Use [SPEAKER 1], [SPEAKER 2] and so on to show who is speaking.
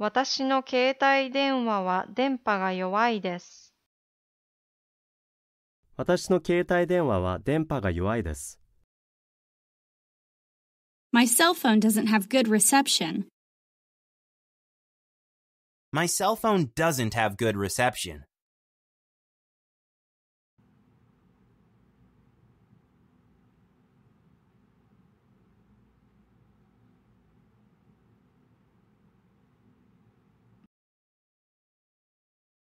[SPEAKER 1] 私の携帯電話は電波が弱いです。
[SPEAKER 2] 私の携帯電話は電波が弱いです。
[SPEAKER 3] My cell phone doesn't have good reception.
[SPEAKER 4] My cell phone doesn't have good reception.